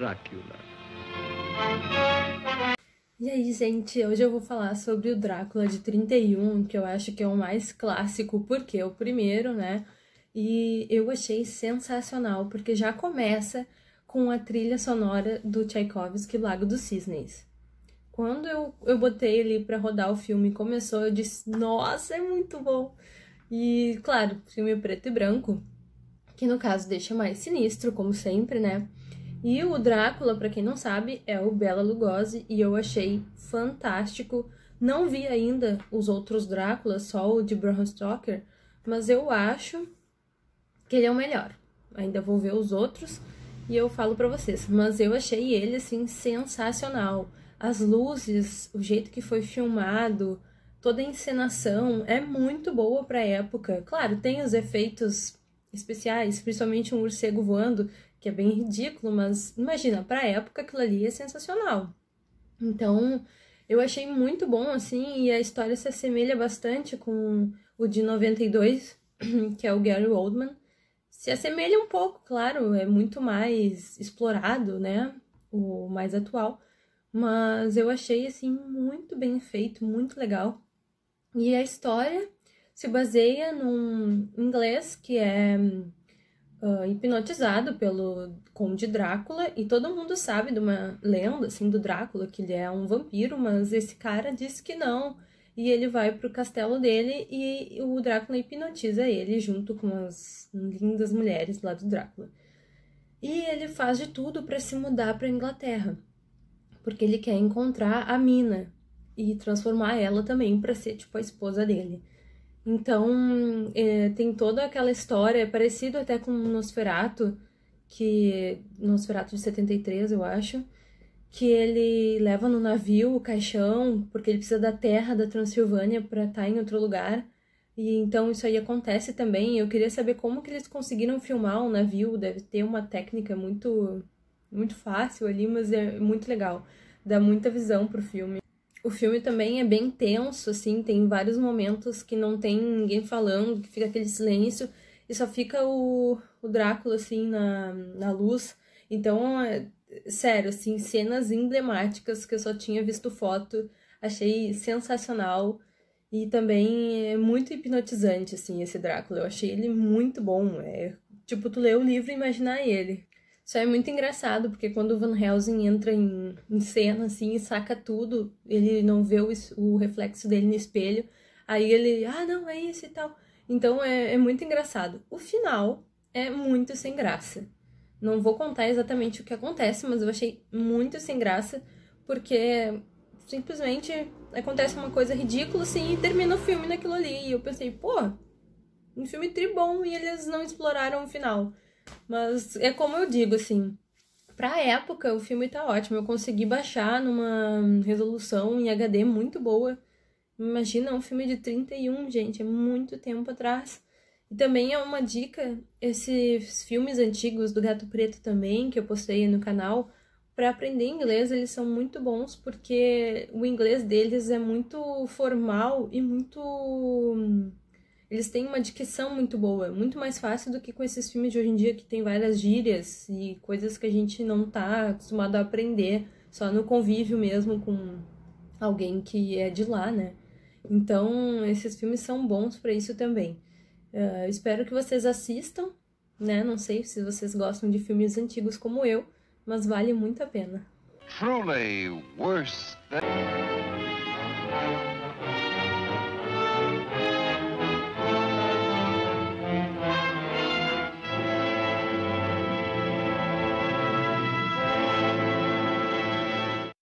Drácula. E aí, gente, hoje eu vou falar sobre o Drácula de 31, que eu acho que é o mais clássico, porque é o primeiro, né? E eu achei sensacional, porque já começa com a trilha sonora do Tchaikovsky Lago dos Cisnes. Quando eu, eu botei ali para rodar o filme e começou, eu disse, nossa, é muito bom! E, claro, filme preto e branco, que no caso deixa mais sinistro, como sempre, né? E o Drácula, para quem não sabe, é o Bela Lugosi e eu achei fantástico. Não vi ainda os outros Dráculas, só o de Bram Stoker, mas eu acho que ele é o melhor. Ainda vou ver os outros e eu falo para vocês, mas eu achei ele assim sensacional. As luzes, o jeito que foi filmado, toda a encenação é muito boa para época. Claro, tem os efeitos especiais, principalmente um morcego voando, que é bem ridículo, mas imagina, pra época aquilo ali é sensacional. Então, eu achei muito bom, assim, e a história se assemelha bastante com o de 92, que é o Gary Oldman. Se assemelha um pouco, claro, é muito mais explorado, né? O mais atual. Mas eu achei, assim, muito bem feito, muito legal. E a história se baseia num inglês que é uh, hipnotizado pelo Conde Drácula e todo mundo sabe de uma lenda assim do Drácula que ele é um vampiro, mas esse cara disse que não. E ele vai pro castelo dele e o Drácula hipnotiza ele junto com as lindas mulheres lá do Drácula. E ele faz de tudo para se mudar para Inglaterra, porque ele quer encontrar a Mina e transformar ela também para ser tipo a esposa dele. Então, é, tem toda aquela história, é parecido até com Nosferato, que Nosferatu de 73, eu acho, que ele leva no navio o caixão, porque ele precisa da terra da Transilvânia para estar tá em outro lugar. E então isso aí acontece também. Eu queria saber como que eles conseguiram filmar o um navio, deve ter uma técnica muito muito fácil ali, mas é muito legal. Dá muita visão pro filme o filme também é bem tenso, assim, tem vários momentos que não tem ninguém falando, que fica aquele silêncio e só fica o, o Drácula, assim, na, na luz. Então, é, sério, assim, cenas emblemáticas que eu só tinha visto foto, achei sensacional. E também é muito hipnotizante, assim, esse Drácula. Eu achei ele muito bom. É, tipo, tu lê o livro e imaginar ele. Isso é muito engraçado, porque quando o Van Helsing entra em, em cena, assim, e saca tudo, ele não vê o, o, reflexo dele no espelho, aí ele, ah, não, é isso e tal. Então é, é muito engraçado. O final é muito sem graça. Não vou contar exatamente o que acontece, mas eu achei muito sem graça, porque simplesmente acontece uma coisa ridícula, assim, e termina o filme naquilo ali. E eu pensei, pô, um filme bom e eles não exploraram o final. Mas é como eu digo, assim, pra época o filme tá ótimo. Eu consegui baixar numa resolução em HD muito boa. Imagina um filme de 31, gente, é muito tempo atrás. E também é uma dica, esses filmes antigos do Gato Preto também, que eu postei no canal, para aprender inglês, eles são muito bons porque o inglês deles é muito formal e muito eles têm uma dicção muito boa, muito mais fácil do que com esses filmes de hoje em dia que tem várias gírias e coisas que a gente não tá acostumado a aprender, só no convívio mesmo com alguém que é de lá, né? Então, esses filmes são bons para isso também. Uh, espero que vocês assistam, né? Não sei se vocês gostam de filmes antigos como eu, mas vale muito a pena. Truly worse than...